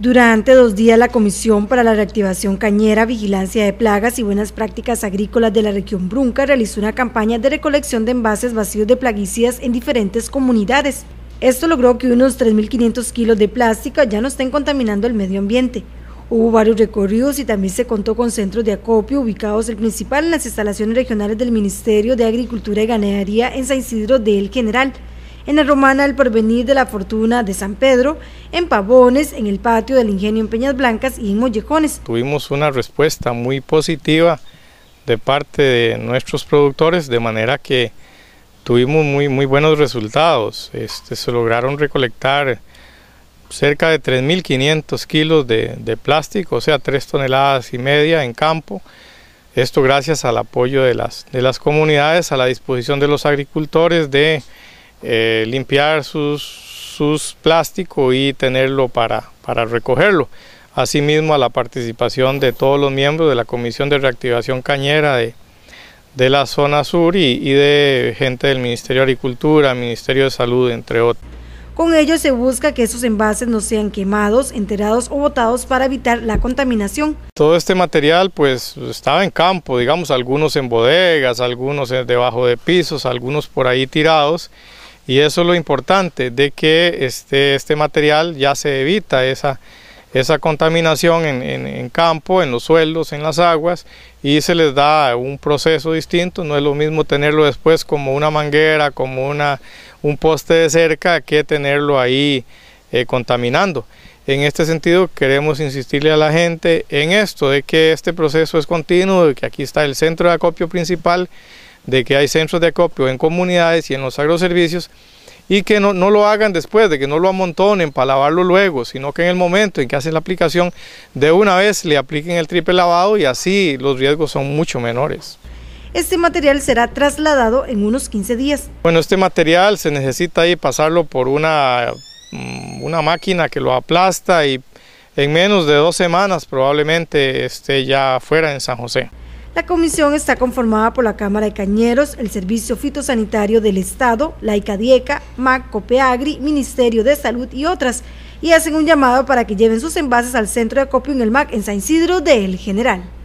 Durante dos días, la Comisión para la Reactivación Cañera, Vigilancia de Plagas y Buenas Prácticas Agrícolas de la región Brunca realizó una campaña de recolección de envases vacíos de plaguicidas en diferentes comunidades. Esto logró que unos 3.500 kilos de plástico ya no estén contaminando el medio ambiente. Hubo varios recorridos y también se contó con centros de acopio ubicados el principal en las instalaciones regionales del Ministerio de Agricultura y Ganadería en San Isidro del General en la Romana El Porvenir de la Fortuna de San Pedro, en Pavones, en el patio del Ingenio en Peñas Blancas y en Mollejones. Tuvimos una respuesta muy positiva de parte de nuestros productores, de manera que tuvimos muy, muy buenos resultados. Este, se lograron recolectar cerca de 3.500 kilos de, plástico, o sea, 3 toneladas y media en campo. Esto gracias al apoyo de las, de las comunidades, a la disposición de los agricultores, de eh, limpiar sus, sus plásticos y tenerlo para, para recogerlo. Asimismo, a la participación de todos los miembros de la Comisión de Reactivación Cañera de, la zona sur y, de gente del Ministerio de Agricultura, Ministerio de Salud, entre otros. Con ello se busca que esos envases no sean quemados, enterados o botados para evitar la contaminación. Todo este material pues estaba en campo, digamos, algunos en bodegas, algunos debajo de pisos, algunos por ahí tirados. Y eso es lo importante, de que este, este material ya se evita esa, esa contaminación en, en, campo, en los suelos, en las aguas, y se les da un proceso distinto, no es lo mismo tenerlo después como una manguera, como una, un poste de cerca, que tenerlo ahí eh, contaminando. En este sentido queremos insistirle a la gente en esto, de que este proceso es continuo, de que aquí está el centro de acopio principal, de que hay centros de acopio en comunidades y en los agroservicios y que no, no, lo hagan después, de que no lo amontonen para lavarlo luego, sino que en el momento en que hacen la aplicación, de una vez le apliquen el triple lavado y así los riesgos son mucho menores. Este material será trasladado en unos 15 días. Bueno, este material se necesita ahí pasarlo por una, mm, una máquina que lo aplasta y en menos de dos semanas probablemente esté ya fuera en San José. La comisión está conformada por la Cámara de Cañeros, el Servicio Fitosanitario del Estado, la ICADIECA, MAC, COPEAGRI, Ministerio de Salud y otras, y hacen un llamado para que lleven sus envases al centro de acopio en el MAC en San Isidro de El General.